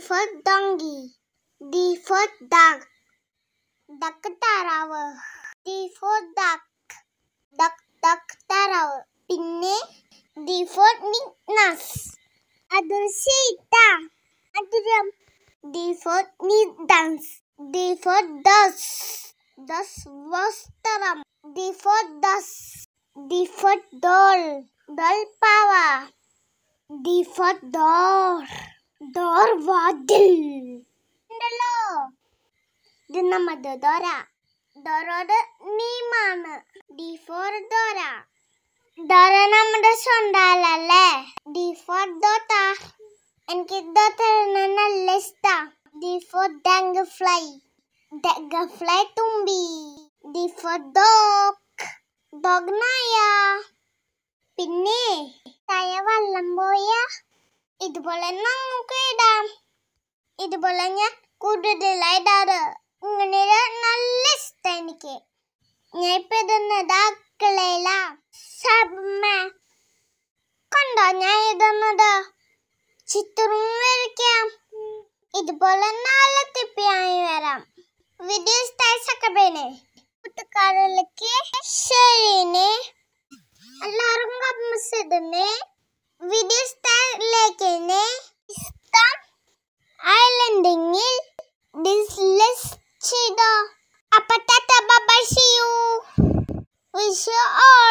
for donkey. D for duck. Duck tarawa. D for duck. Duck duck tarawa. പിന്നെ D for neatness. അതിർച്ചയിട്ട അതിരം D for neatness. D for dust. was taram. D for dust. D for doll. Doll power. D for door. Dor vadil. nama Dinamadı Dora. Dora ni mana, D for Dora. Dora namadı Sondalale. D for Dota. Enki Dota nana lista. D for Dangfly. fly tumbi. D for Dog. Dog Naya. Pinne. Saya walambo ഇതുപോലെ നമുക്ക് ഇടാം ഇതുപോലെ ഞാൻ കൂടുതലായി ഇടാറ് ഇങ്ങനെ നല്ല ഇഷ്ടം എനിക്ക് ഞാൻ ഇപ്പൊ ഇടുന്നത് അടുക്കളയില കണ്ടോ ഞാൻ ഇതൊന്നത് ചിത്രം വരയ്ക്കാം ഇതുപോലെ നല്ല തിപ്പിയായി വരാം വീഡിയോ ഇഷ്ടമായി ചക്കപ്പേനെ വിദ്യുസ്ഥലേക്കിനെ ഇസ്താം ഐലൻഡിങ്ങിൽ ഡിസ്ലിസ് ചെയ്തോ അപ്പത്തെ തബ ബഷിയു വിഷു ഓൾ